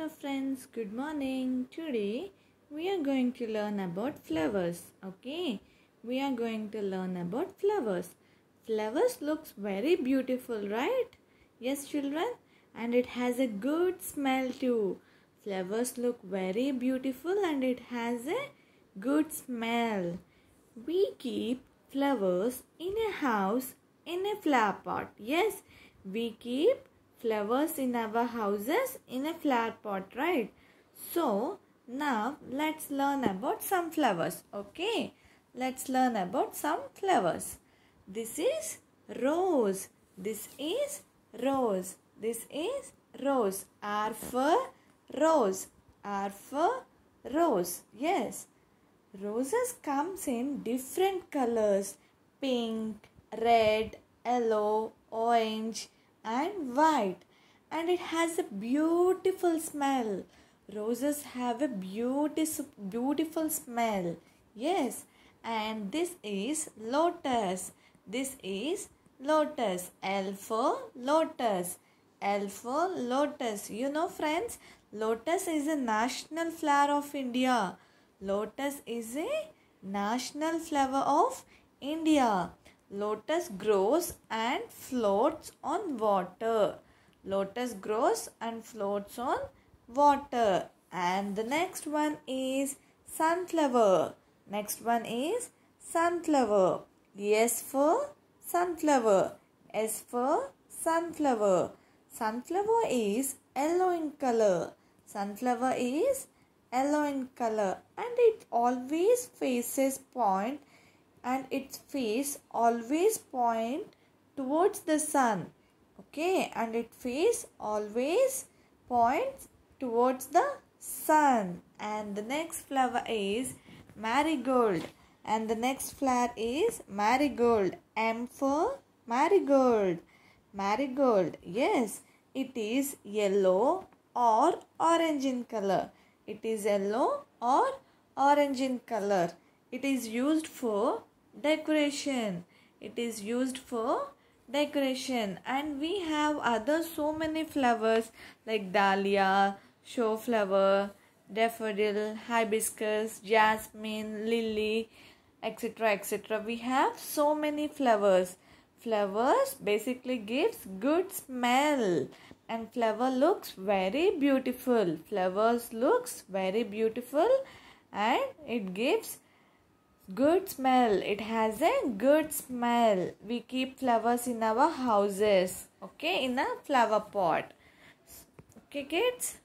hello friends good morning today we are going to learn about flowers okay we are going to learn about flowers flowers looks very beautiful right yes children and it has a good smell too flowers look very beautiful and it has a good smell we keep flowers in a house in a flower pot yes we keep flowers in our houses in a flower pot right so now let's learn about some flowers okay let's learn about some flowers this is rose this is rose this is rose r for rose r for rose yes roses comes in different colors pink red yellow orange and white and it has a beautiful smell. Roses have a beautiful, beautiful smell. Yes, and this is lotus. This is lotus. L for lotus. L for lotus. You know friends, lotus is a national flower of India. Lotus is a national flower of India. Lotus grows and floats on water. Lotus grows and floats on water. And the next one is sunflower. Next one is sunflower. Yes for sunflower. S for sunflower. Sunflower is yellow in color. Sunflower is yellow in color and it always faces point and its face always point towards the sun okay and its face always points towards the sun and the next flower is marigold and the next flower is marigold m for marigold marigold yes it is yellow or orange in color it is yellow or orange in color it is used for decoration it is used for decoration and we have other so many flowers like dahlia show flower daffodil hibiscus jasmine lily etc etc we have so many flowers flowers basically gives good smell and flower looks very beautiful flowers looks very beautiful and it gives good smell it has a good smell we keep flowers in our houses okay in a flower pot okay kids